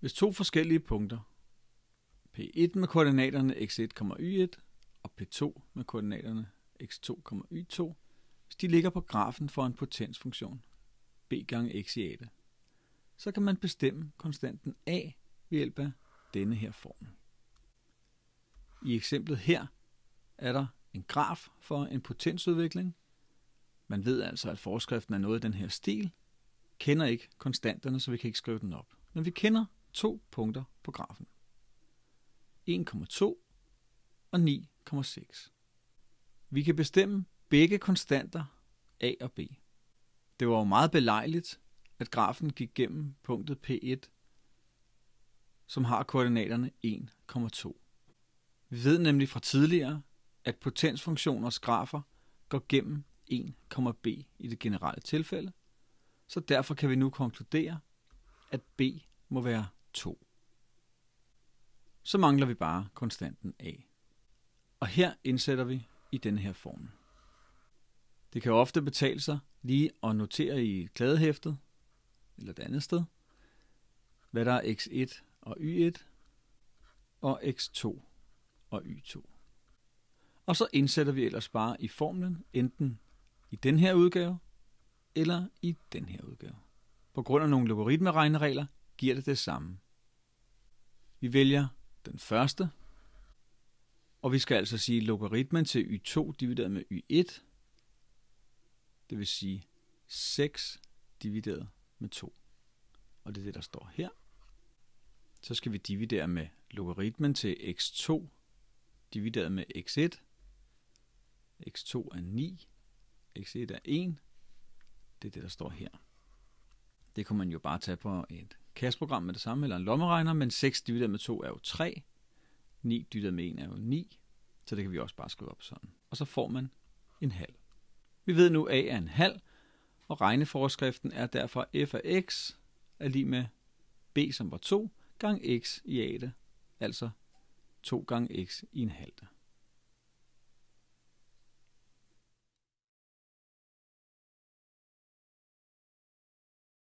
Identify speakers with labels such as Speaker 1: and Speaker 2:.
Speaker 1: Hvis to forskellige punkter, P1 med koordinaterne x 1 y 1 og P2 med koordinaterne x 2 y 2 hvis de ligger på grafen for en potensfunktion, b gange x i eta, så kan man bestemme konstanten a ved hjælp af denne her formel. I eksemplet her er der en graf for en potensudvikling. Man ved altså, at forskriften er noget i den her stil, kender ikke konstanterne, så vi kan ikke skrive den op. Men vi kender to punkter på grafen. 1,2 og 9,6. Vi kan bestemme begge konstanter A og B. Det var jo meget belejligt, at grafen gik gennem punktet P1, som har koordinaterne 1,2. Vi ved nemlig fra tidligere, at potensfunktioners grafer går gennem 1,b i det generelle tilfælde, så derfor kan vi nu konkludere, at b må være 2. Så mangler vi bare konstanten a. Og her indsætter vi i denne her formel. Det kan ofte betale sig lige at notere i kladehæftet, eller et andet sted, hvad der er x1 og y1, og x2 og y2. Og så indsætter vi ellers bare i formlen, enten i den her udgave, eller i den her udgave. På grund af nogle logaritmeregneregler giver det det samme. Vi vælger den første, og vi skal altså sige logaritmen til y2 divideret med y1, det vil sige 6 divideret med 2. Og det er det, der står her. Så skal vi dividere med logaritmen til x2 divideret med x1. x2 er 9, x1 er 1. Det er det, der står her. Det kan man jo bare tage på et kasseprogram med det samme, eller en lommeregner, men 6 divideret med 2 er jo 3, 9 divideret med 1 er jo 9, så det kan vi også bare skrive op sådan. Og så får man en halv. Vi ved nu, at a er en halv, og regneforskriften er derfor f af x er lige med b, som var 2, gange x i a, altså 2 gange x i en halv.